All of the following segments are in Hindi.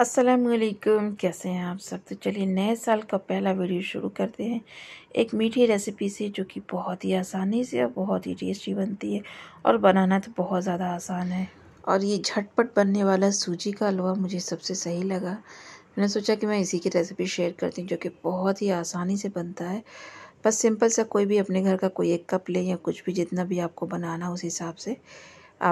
असलकुम कैसे हैं आप सब तो चलिए नए साल का पहला वीडियो शुरू करते हैं एक मीठी रेसिपी से जो कि बहुत ही आसानी से और बहुत ही टेस्टी बनती है और बनाना तो बहुत ज़्यादा आसान है और ये झटपट बनने वाला सूजी का हलवा मुझे सबसे सही लगा मैंने सोचा कि मैं इसी की रेसिपी शेयर करती हूँ जो कि बहुत ही आसानी से बनता है बस सिंपल सा कोई भी अपने घर का कोई एक कप लें या कुछ भी जितना भी आपको बनाना उस हिसाब से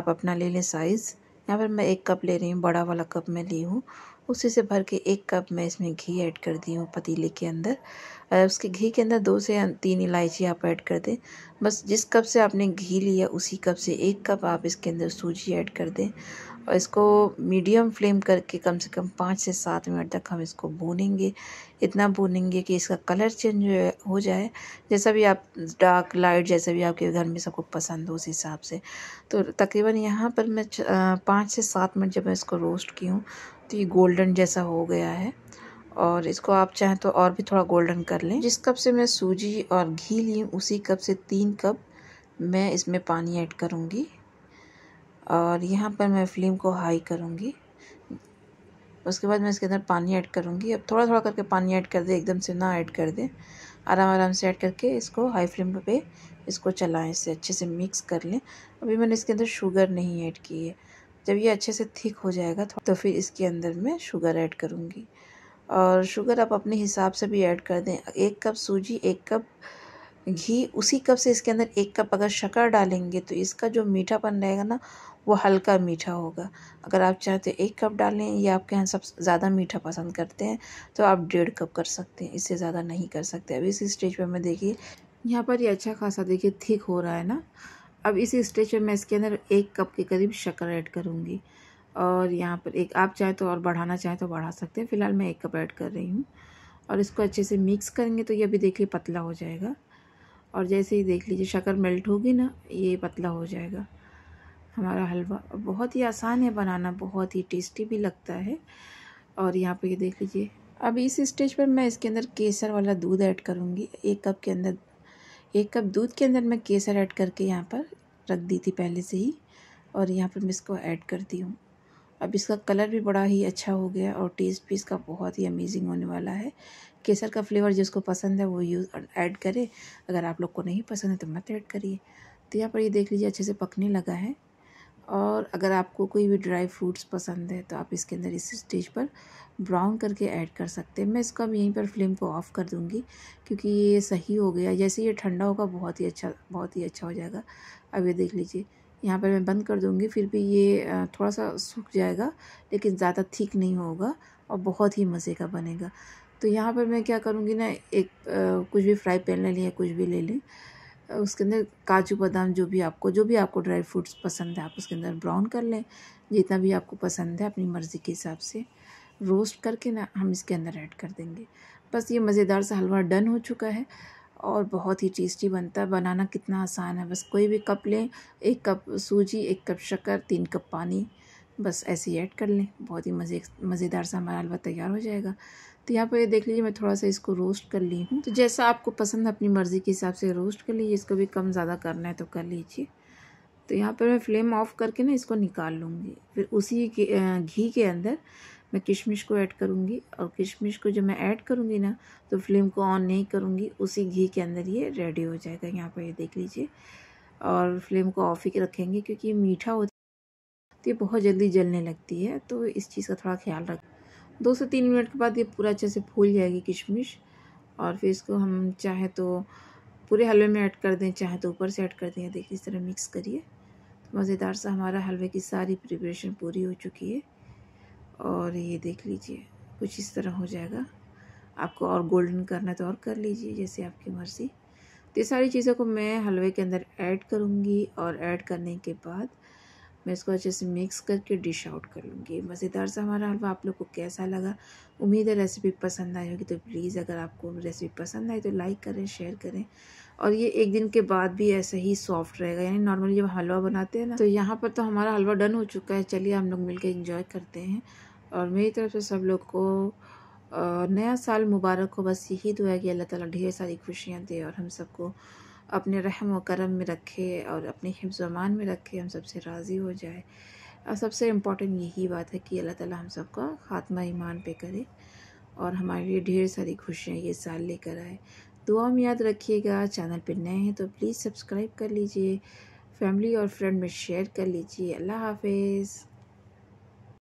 आप अपना ले लें साइज़ यहाँ पर मैं एक कप ले रही हूँ बड़ा वाला कप मैं ली हूँ उसी से भर के एक कप मैं इसमें घी ऐड कर दी हूँ पतीले के अंदर उसके घी के अंदर दो से तीन इलायची आप ऐड कर दें बस जिस कप से आपने घी लिया उसी कप से एक कप आप इसके अंदर सूजी ऐड कर दें और इसको मीडियम फ्लेम करके कम से कम पाँच से सात मिनट तक हम इसको भूनेंगे इतना भूनेंगे कि इसका कलर चेंज हो जाए जैसा भी आप डार्क लाइट जैसे भी आपके घर में सबको पसंद हो उस हिसाब से तो तकरीबन यहाँ पर मैं पाँच से सात मिनट जब मैं इसको रोस्ट की हूँ तो ये गोल्डन जैसा हो गया है और इसको आप चाहें तो और भी थोड़ा गोल्डन कर लें जिस कप से मैं सूजी और घी ली उसी कप से तीन कप मैं इसमें पानी ऐड करूँगी और यहाँ पर मैं फ्लेम को हाई करूँगी उसके बाद मैं इसके अंदर पानी ऐड करूँगी अब थोड़ा थोड़ा करके पानी ऐड कर दे एकदम से ना ऐड कर दे आराम आराम से ऐड करके इसको हाई फ्लेम पे इसको चलाएं इसे अच्छे से मिक्स कर लें अभी मैंने इसके अंदर शुगर नहीं ऐड की है जब ये अच्छे से थिक हो जाएगा तो फिर इसके अंदर मैं शुगर ऐड करूँगी और शुगर आप अपने हिसाब से भी ऐड कर दें एक कप सूजी एक कप घी उसी कप से इसके अंदर एक कप अगर शक्कर डालेंगे तो इसका जो मीठापन रहेगा ना वो हल्का मीठा होगा अगर आप चाहें तो एक कप डालें या आपके यहाँ सब ज़्यादा मीठा पसंद करते हैं तो आप डेढ़ कप कर सकते हैं इससे ज़्यादा नहीं कर सकते अब इसी स्टेज पर मैं देखिए यहाँ पर ये अच्छा खासा देखिए थिक हो रहा है ना अब इसी स्टेज पर मैं इसके अंदर एक कप के करीब शक्कर ऐड करूँगी और यहाँ पर एक आप चाहें तो और बढ़ाना चाहें तो बढ़ा सकते हैं फ़िलहाल मैं एक कप ऐड कर रही हूँ और इसको अच्छे से मिक्स करेंगे तो ये अभी देखिए पतला हो जाएगा और जैसे ही देख लीजिए शक्कर मेल्ट होगी ना ये पतला हो जाएगा हमारा हलवा बहुत ही आसान है बनाना बहुत ही टेस्टी भी लगता है और यहाँ पे ये देख लीजिए अब इस स्टेज पर मैं इसके अंदर केसर वाला दूध ऐड करूँगी एक कप के अंदर एक कप दूध के अंदर मैं केसर ऐड करके यहाँ पर रख दी थी पहले से ही और यहाँ पर मैं इसको ऐड करती हूँ अब इसका कलर भी बड़ा ही अच्छा हो गया और टेस्ट भी इसका बहुत ही अमेजिंग होने वाला है केसर का फ्लेवर जिसको पसंद है वो यूज़ ऐड करें अगर आप लोग को नहीं पसंद है तो मत ऐड करिए तो यहाँ पर ये देख लीजिए अच्छे से पकने लगा है और अगर आपको कोई भी ड्राई फ्रूट्स पसंद है तो आप इसके अंदर इस स्टेज पर ब्राउन करके ऐड कर सकते हैं मैं इसको अब यहीं पर फ्लेम को ऑफ़ कर दूंगी क्योंकि ये सही हो गया जैसे ये ठंडा होगा बहुत ही अच्छा बहुत ही अच्छा हो जाएगा अब ये देख लीजिए यहाँ पर मैं बंद कर दूँगी फिर भी ये थोड़ा सा सूख जाएगा लेकिन ज़्यादा ठीक नहीं होगा और बहुत ही मज़े का बनेगा तो यहाँ पर मैं क्या करूँगी ना एक आ, कुछ भी फ्राई पैन ले लें कुछ भी ले लें उसके अंदर काजू बादाम जो भी आपको जो भी आपको ड्राई फ्रूट्स पसंद है आप उसके अंदर ब्राउन कर लें जितना भी आपको पसंद है अपनी मर्ज़ी के हिसाब से रोस्ट करके ना हम इसके अंदर ऐड कर देंगे बस ये मज़ेदार सा हलवा डन हो चुका है और बहुत ही टेस्टी बनता है बनाना कितना आसान है बस कोई भी कप लें एक कप सूजी एक कप शक्कर तीन कप पानी बस ऐसे ही ऐड कर लें बहुत ही मज़े मज़ेदार सा हमारा हलवा तैयार हो जाएगा तो यहाँ पर ये देख लीजिए मैं थोड़ा सा इसको रोस्ट कर ली हूँ तो जैसा आपको पसंद है अपनी मर्ज़ी के हिसाब से रोस्ट कर लीजिए इसको भी कम ज़्यादा करना है तो कर लीजिए तो यहाँ पर मैं फ्लेम ऑफ़ करके ना इसको निकाल लूँगी फिर उसी घी के अंदर मैं किशमिश को ऐड करूँगी और किशमिश को जब मैं ऐड करूँगी ना तो फ्लेम को ऑन नहीं करूँगी उसी घी के अंदर ये रेडी हो जाएगा यहाँ पर ये देख लीजिए और फ्लेम को ऑफ ही रखेंगे क्योंकि ये मीठा होता है तो ये बहुत जल्दी जलने लगती है तो इस चीज़ का थोड़ा ख्याल रख दो से तीन मिनट के बाद ये पूरा अच्छे से फूल जाएगी किशमिश और फिर इसको हम चाहे तो पूरे हलवे में ऐड कर दें चाहे तो ऊपर से ऐड कर दें देखिए इस तरह मिक्स करिए तो मज़ेदार सा हमारा हलवे की सारी प्रिपरेशन पूरी हो चुकी है और ये देख लीजिए कुछ इस तरह हो जाएगा आपको और गोल्डन करना तो और कर लीजिए जैसे आपकी मर्ज़ी तो ये सारी चीज़ों को मैं हलवे के अंदर ऐड करूँगी और ऐड करने के बाद मैं इसको अच्छे से मिक्स करके डिश आउट कर लूँगी मज़ेदार सा हमारा हलवा आप लोग को कैसा लगा उम्मीद है रेसिपी पसंद आई होगी तो प्लीज़ अगर आपको रेसिपी पसंद आई तो लाइक करें शेयर करें और ये एक दिन के बाद भी ऐसा ही सॉफ्ट रहेगा यानी नॉर्मली जब हलवा बनाते हैं ना तो यहाँ पर तो हमारा हलवा डन हो चुका है चलिए हम लोग मिलकर इंजॉय करते हैं और मेरी तरफ से सब लोग को नया साल मुबारक हो बस यही दुआ है कि अल्लाह ताला ढेर सारी खुशियाँ दे और हम सबको अपने रहम व करम में रखे और अपने हिफ्जमान में रखे हम सबसे राज़ी हो जाए और सबसे इम्पॉर्टेंट यही बात है कि अल्लाह ताला हम सबका ख़ात्मा ईमान पे करे और हमारे लिए ढेर सारी खुशियाँ ये साल लेकर आए दुआ में याद रखिएगा चैनल पर नए हैं तो प्लीज़ सब्सक्राइब कर लीजिए फैमिली और फ्रेंड में शेयर कर लीजिए अल्लाह हाफिज़